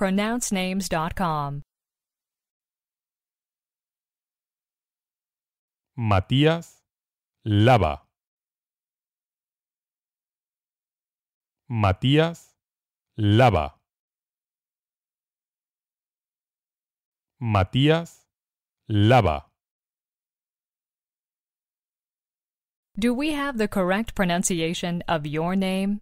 pronouncenames.com. Matías Lava. Matías Lava. Matías Lava. Do we have the correct pronunciation of your name?